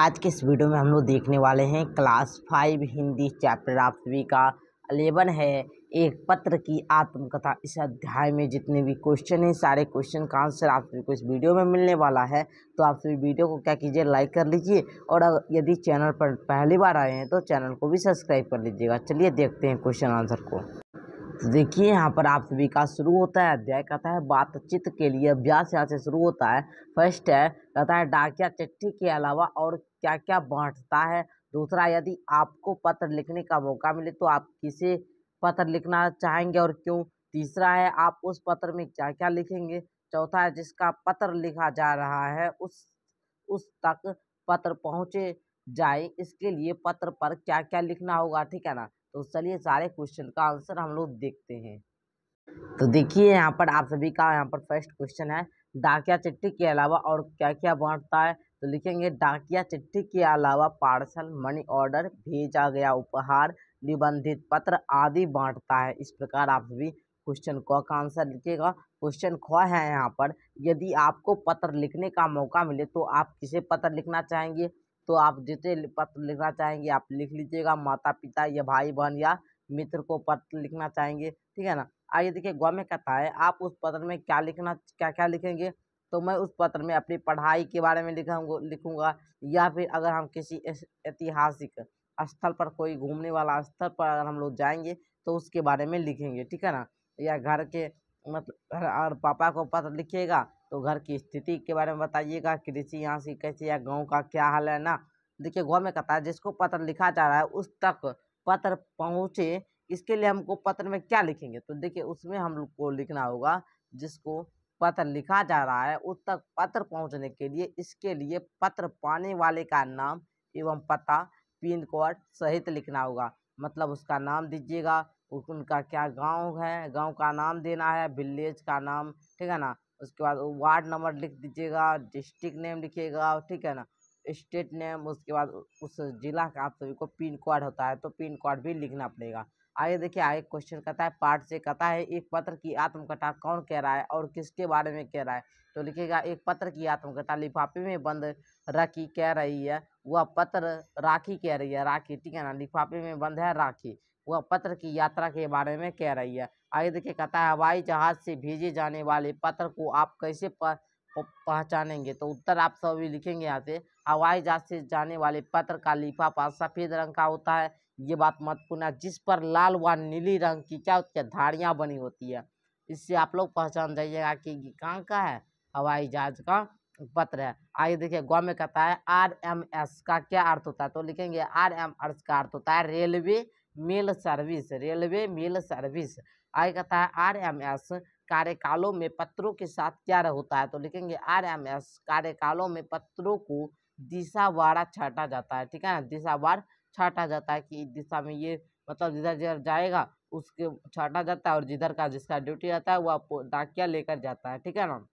आज के इस वीडियो में हम लोग देखने वाले हैं क्लास फाइव हिंदी चैप्टर आप सभी का अलेवन है एक पत्र की आत्मकथा इस अध्याय में जितने भी क्वेश्चन हैं सारे क्वेश्चन का आंसर आप सभी को इस वीडियो में मिलने वाला है तो आप सभी वीडियो को क्या कीजिए लाइक कर लीजिए और यदि चैनल पर पहली बार आए हैं तो चैनल को भी सब्सक्राइब कर लीजिएगा चलिए देखते हैं क्वेश्चन आंसर को देखिए यहाँ पर आप सभी का शुरू होता है अध्याय कहता है बातचीत के लिए अभ्यास यहाँ से शुरू होता है फर्स्ट है कहता है डाकिया चिट्ठी के अलावा और क्या क्या बांटता है दूसरा यदि आपको पत्र लिखने का मौका मिले तो आप किसे पत्र लिखना चाहेंगे और क्यों तीसरा है आप उस पत्र में क्या क्या लिखेंगे चौथा है जिसका पत्र लिखा जा रहा है उस उस तक पत्र पहुँचे जाए इसके लिए पत्र पर क्या क्या लिखना होगा ठीक है ना तो चलिए सारे क्वेश्चन का आंसर हम लोग देखते हैं तो देखिए यहाँ पर आप सभी का यहाँ पर फर्स्ट क्वेश्चन है डाकिया चिट्ठी के अलावा और क्या क्या बांटता है तो लिखेंगे डाकिया चिट्ठी के अलावा पार्सल मनी ऑर्डर भेजा गया उपहार निबंधित पत्र आदि बांटता है इस प्रकार आप सभी क्वेश्चन क का आंसर लिखिएगा क्वेश्चन ख है यहाँ पर यदि आपको पत्र लिखने का मौका मिले तो आप किसे पत्र लिखना चाहेंगे तो आप जितने पत्र लिखना चाहेंगे आप लिख लीजिएगा माता पिता या भाई बहन या मित्र को पत्र लिखना चाहेंगे ठीक है ना आइए देखिए गौ में कथा है आप उस पत्र में क्या लिखना क्या क्या लिखेंगे तो मैं उस पत्र में अपनी पढ़ाई के बारे में लिखाऊंगा लिखूंगा या फिर अगर हम किसी ऐतिहासिक स्थल पर कोई घूमने वाला स्थल पर अगर हम लोग जाएंगे तो उसके बारे में लिखेंगे ठीक है ना या घर के मतलब और पापा को पत्र लिखिएगा तो घर की स्थिति के बारे में बताइएगा कृषि यहाँ से कैसे या गाँव का क्या हाल है ना देखिए गाँव में कहता है जिसको पत्र लिखा जा रहा है उस तक पत्र पहुँचे इसके लिए हमको पत्र में क्या लिखेंगे तो देखिए उसमें हम लोग को लिखना होगा जिसको पत्र लिखा जा रहा है उस तक पत्र पहुंचने के लिए इसके लिए पत्र पाने वाले का नाम एवं पता पिन कोड सहित लिखना होगा मतलब उसका नाम दीजिएगा उनका क्या गांव है गांव का नाम देना है विलेज का नाम ठीक है ना उसके बाद वार्ड नंबर लिख दीजिएगा डिस्ट्रिक्ट नेम लिखिएगा ठीक है ना स्टेट नेम उसके बाद उस जिला का आप सभी को पिन कोड होता है तो पिन कोड भी लिखना पड़ेगा आगे देखिए आगे क्वेश्चन कहता है पार्ट से कहता है एक पत्र की आत्मकथा कौन कह रहा है और किसके बारे में कह रहा है तो लिखिएगा एक पत्र की आत्मकथा लिफाफे में बंद राखी कह रही है वह पत्र राखी कह रही है राखी ठीक है ना लिफाफे में बंद है राखी वह पत्र की यात्रा के बारे में कह रही है आगे देखिए कहता है हवाई जहाज से भेजे जाने वाले पत्र को आप कैसे पहचानेंगे तो उत्तर आप सभी लिखेंगे यहाँ से हवाई जहाज से जाने वाले पत्र का लिफाफा सफ़ेद रंग का होता है ये बात महत्वपूर्ण है जिस पर लाल व नीली रंग की क्या होती है धारियाँ बनी होती है इससे आप लोग पहचान जाइएगा कि कहाँ का है हवाई जहाज का पत्र है आगे देखिए गाँव में कहता है आर एम एस का क्या अर्थ होता है तो लिखेंगे आर एम एस का अर्थ होता है railway mail service railway mail service आगे कहता है आर एम एस कार्यकालों में पत्रों के साथ क्या होता है तो लिखेंगे आर एम एस कार्यकालों में पत्रों को दिशा वारा छाटा जाता है ठीक है ना दिशा वार छाटा जाता है कि दिशा में ये मतलब जिधर जिधर जाएगा उसके छाटा जाता है और जिधर का जिसका ड्यूटी रहता है वह डाकिया लेकर जाता है ठीक है ना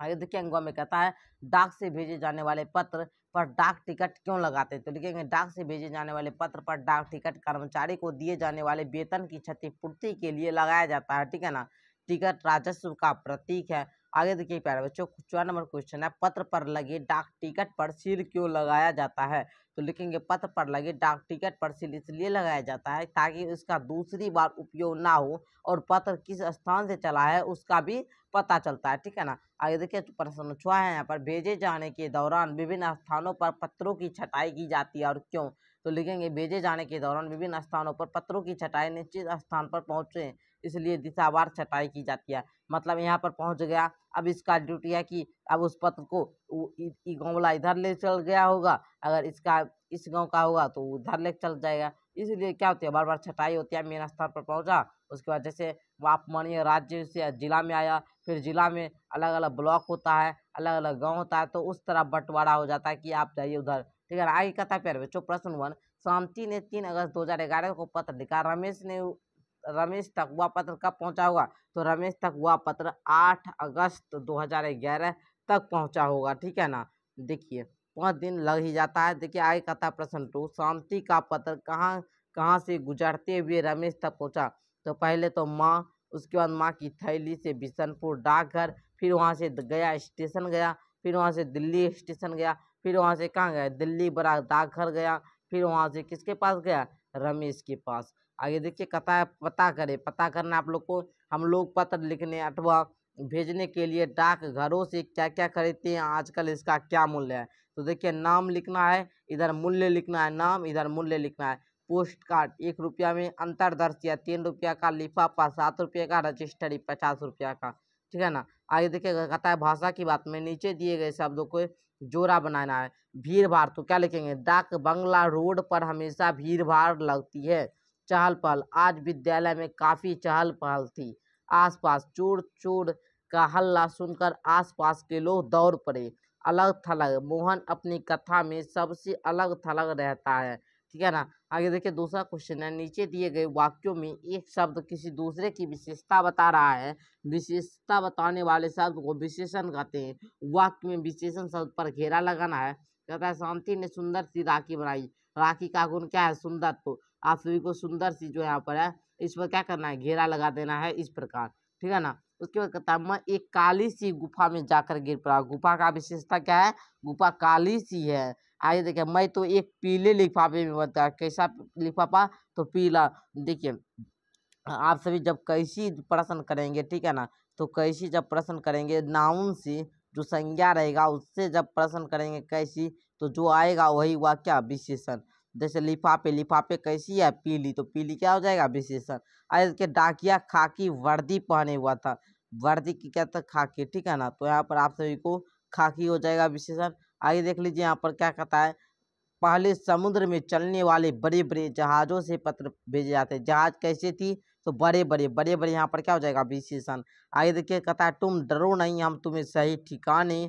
आगे देखिए अंगवा में कहता है डाक से भेजे जाने वाले पत्र पर डाक टिकट क्यों लगाते तो लिखेंगे डाक से भेजे जाने वाले पत्र पर डाक टिकट कर्मचारी को दिए जाने वाले वेतन की क्षतिपूर्ति के लिए लगाया जाता है ठीक है ना टिकट राजस्व का प्रतीक है आगे देखिए प्यारे बच्चों चौथा नंबर क्वेश्चन है पत्र पर लगे डाक टिकट पर सिर क्यों लगाया जाता है तो लिखेंगे पत्र पर लगे डाक टिकट पर सिर इसलिए लगाया जाता है ताकि उसका दूसरी बार उपयोग ना हो और पत्र किस स्थान से चला है उसका भी पता चलता है ठीक है ना आगे देखिए प्रश्न छुआ है यहाँ पर भेजे जाने के दौरान विभिन्न स्थानों पर पत्रों की छटाई की जाती है और क्यों तो लिखेंगे भेजे जाने के दौरान विभिन्न स्थानों पर पत्रों की छटाई निश्चित स्थान पर पहुंचे इसलिए दिशावार छटाई की जाती है मतलब यहाँ पर पहुँच गया अब इसका ड्यूटी है कि अब उस पत्र को गाँव वाला इधर ले चल गया होगा अगर इसका इस गांव का होगा तो उधर ले चल जाएगा इसलिए क्या होती है बार बार छटाई होती है मेन स्थान पर पहुँचा उसके बाद जैसे आप मानिए राज्य से जिला में आया फिर जिला में अलग अलग ब्लॉक होता है अलग अलग गाँव होता है तो उस तरह बंटवारा हो जाता है कि आप जाइए उधर ठीक है आगे कथा प्यार बच्चों प्रश्न वन शांति ने तीन अगस्त ग्यारह को पत्र लिखा रमेश ने रमेश तक हुआ पत्र कब पहुंचा होगा तो रमेश तक हुआ पत्र आठ अगस्त 2011 तक पहुंचा होगा ठीक है ना देखिए पाँच दिन लग ही जाता है देखिए आगे कहता है प्रश्न टू शांति का पत्र कहाँ कहाँ से गुजरते हुए रमेश तक पहुँचा तो पहले तो माँ उसके बाद माँ की थैली से बिशनपुर डाकघर फिर वहाँ से गया स्टेशन गया फिर वहाँ से दिल्ली स्टेशन गया फिर वहाँ से कहाँ गया दिल्ली बड़ा डाकघर गया फिर वहाँ से किसके पास गया रमेश के पास आगे देखिए कता पता करें पता करना आप लोग को हम लोग पत्र लिखने अथवा भेजने के लिए डाक घरों से क्या क्या खरीदते हैं आजकल इसका क्या मूल्य है तो देखिए नाम लिखना है इधर मूल्य लिखना है नाम इधर मूल्य लिखना है पोस्ट कार्ड एक रुपया में अंतरदर्श या तीन रुपया का लिफाफा सात रुपये का रजिस्टरी पचास रुपया का ठीक है ना आगे देखिए कता है भाषा की बात में नीचे दिए गए शब्दों को जोड़ा बनाना है भीड़ भाड़ तो क्या लिखेंगे डाक बंगला रोड पर हमेशा भीड़ भाड़ लगती है चहल पहल आज विद्यालय में काफ़ी चहल पहल थी आसपास चोर चूर का हल्ला सुनकर आसपास के लोग दौड़ पड़े अलग थलग मोहन अपनी कथा में सबसे अलग थलग रहता है ठीक है ना आगे देखिए दूसरा क्वेश्चन है नीचे दिए गए वाक्यों में एक शब्द किसी दूसरे की विशेषता बता रहा है विशेषता बताने वाले शब्द को विशेषण कहते हैं वाक्य में विशेषण शब्द पर घेरा लगाना है कहता है शांति ने सुंदर सी राखी बनाई राखी का गुण क्या है सुंदर तो आप सभी को सुंदर सी जो यहाँ पर है इस पर क्या करना है घेरा लगा देना है इस प्रकार ठीक है ना उसके बाद कहता है मैं एक काली सी गुफा में जाकर गिर पड़ा गुफा का विशेषता क्या है गुफा काली सी है आइए देखिए मैं तो एक पीले लिफाफे में बनता कैसा लिफाफा तो पीला देखिए आप सभी जब कैसी प्रश्न करेंगे ठीक है ना तो कैसी जब प्रश्न करेंगे नाउन सी जो संज्ञा रहेगा उससे जब प्रश्न करेंगे कैसी तो जो आएगा वही हुआ क्या विशेषण जैसे लिफाफे लिफाफे कैसी है पीली तो पीली क्या हो जाएगा विशेषण और इसके डाकिया खाकी वर्दी पहने हुआ था वर्दी की क्या था खाकी ठीक है ना तो यहाँ पर आप सभी को खाकी हो जाएगा विशेषण आगे देख लीजिए यहाँ पर क्या कहता है पहले समुद्र में चलने वाले बड़े बड़े जहाज़ों से पत्र भेजे जाते जहाज कैसे थी तो बड़े बड़े बड़े बड़े यहाँ पर क्या हो जाएगा विशेषण आगे देखिए कहता है तुम डरो नहीं हम तुम्हें सही ठिकाने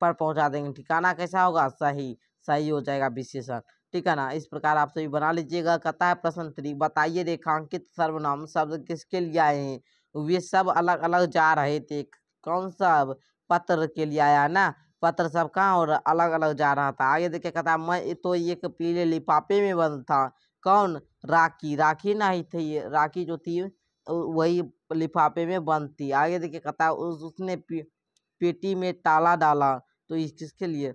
पर पहुँचा देंगे ठिकाना कैसा होगा सही सही हो जाएगा विशेषण ठीक है ना इस प्रकार आप सभी बना लीजिएगा कथा है प्रश्न थ्री बताइए रेखांकित सर्वनाम शब्द किसके लिए आए हैं वे सब अलग अलग जा रहे थे कौन सब पत्र के लिए आया ना पत्र सब कहाँ और अलग अलग जा रहा था आगे देखिए कहता मैं तो एक पीले लिफाफे में बंद था कौन राखी राखी ना ही थी राखी जो थी वही लिफाफे में बंद थी आगे देखिए कहता उस, उसने पेटी में ताला डाला तो इस किसके लिए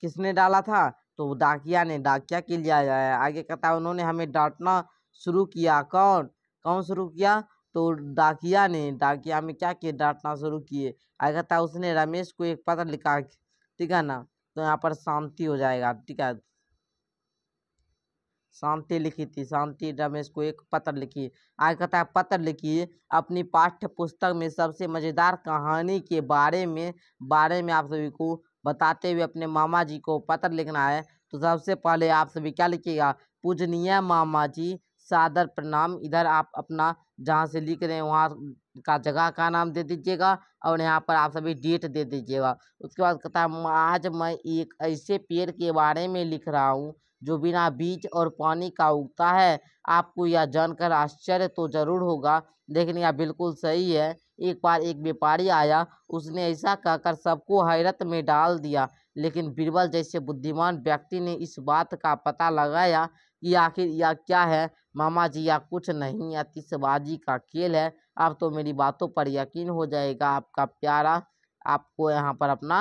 किसने डाला था तो डाकिया ने डाकिया के लिए आया आगे कहता है उन्होंने हमें डांटना शुरू किया कौन कौन शुरू किया तो डाकिया ने डाकिया में क्या किए डांटना शुरू किए आगे कहता है उसने रमेश को एक पत्र लिखा ठीक है ना तो यहाँ पर शांति हो जाएगा ठीक है शांति लिखी थी शांति रमेश को एक पत्र लिखी आगे कहता है पत्र लिखी अपनी पाठ्य पुस्तक में सबसे मज़ेदार कहानी के बारे में बारे में आप सभी को बताते हुए अपने मामा जी को पत्र लिखना है तो सबसे पहले आप सभी क्या लिखिएगा पूजनीय मामा जी सादर प्रणाम इधर आप अपना जहाँ से लिख रहे हैं वहाँ का जगह का नाम दे दीजिएगा और यहाँ पर आप सभी डेट दे दीजिएगा उसके बाद कहता है आज मैं एक ऐसे पेड़ के बारे में लिख रहा हूँ जो बिना बीज और पानी का उगता है आपको यह जानकर आश्चर्य तो जरूर होगा लेकिन यह बिल्कुल सही है एक बार एक व्यापारी आया उसने ऐसा कहकर सबको हैरत में डाल दिया लेकिन बीरबल जैसे बुद्धिमान व्यक्ति ने इस बात का पता लगाया कि आखिर यह क्या है मामा जी यह कुछ नहीं आतिशबाजी का खेल है अब तो मेरी बातों पर यकीन हो जाएगा आपका प्यारा आपको यहाँ पर अपना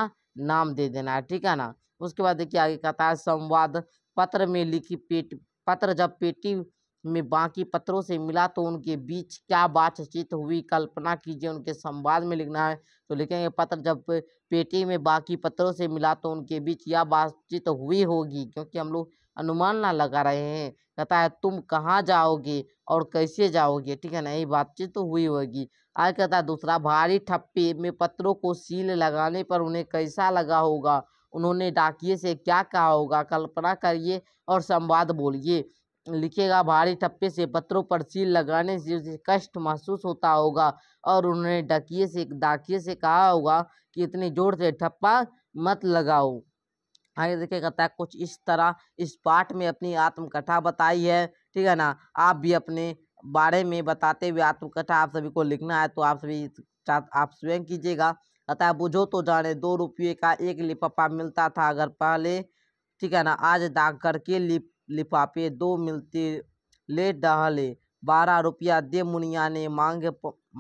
नाम दे देना है ठीक है ना उसके बाद देखिए आगे कहता है संवाद पत्र में लिखी पेट पत्र जब पेटी में बाकी पत्रों से मिला तो उनके बीच क्या बातचीत हुई कल्पना कीजिए उनके संवाद में लिखना है तो लिखेंगे पत्र जब पेटी में बाकी पत्रों से मिला तो उनके बीच यह बातचीत हुई होगी क्योंकि हम लोग अनुमान ना लगा रहे हैं कहता है तुम कहाँ जाओगे और कैसे जाओगे ठीक है ना ये बातचीत तो हुई होगी आज कहता है दूसरा भारी ठप्पे में पत्रों को सील लगाने पर उन्हें कैसा लगा होगा उन्होंने डाकिए से क्या कहा होगा कल्पना करिए और संवाद बोलिए लिखेगा भारी ठप्पे से पत्रों पर सील लगाने से उसे कष्ट महसूस होता होगा और उन्होंने डकिए से डाकिए से कहा होगा कि इतने जोर से ठप्पा मत लगाओ आगे देखिए कहता है कुछ इस तरह इस पाठ में अपनी आत्मकथा बताई है ठीक है ना आप भी अपने बारे में बताते हुए आत्मकथा आप सभी को लिखना है तो आप सभी आप स्वयं कीजिएगा कहता है बुझो तो जाने दो रुपये का एक लिपापा मिलता था अगर पहले ठीक है ना आज डाक घर के लिप लिफाफे दो मिलते ले डाले बारह रुपया दे मुनिया ने मांगे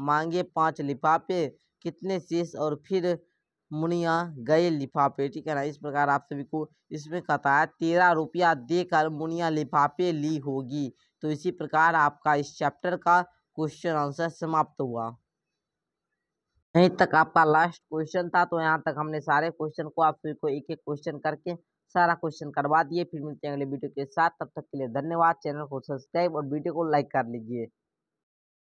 मांगे पांच लिफाफे कितने शेष और फिर मुनिया गए लिफाफे ठीक है ना इस प्रकार आप सभी को इसमें कहता है तेरह रुपया देकर मुनिया लिफाफे ली होगी तो इसी प्रकार आपका इस चैप्टर का क्वेश्चन आंसर समाप्त हुआ यहीं तक आपका लास्ट क्वेश्चन था तो यहाँ तक हमने सारे क्वेश्चन को आप सभी को एक एक क्वेश्चन करके सारा क्वेश्चन करवा दिए फिर मिलते हैं अगले वीडियो के साथ तब तक के लिए धन्यवाद चैनल को सब्सक्राइब और वीडियो को लाइक कर लीजिए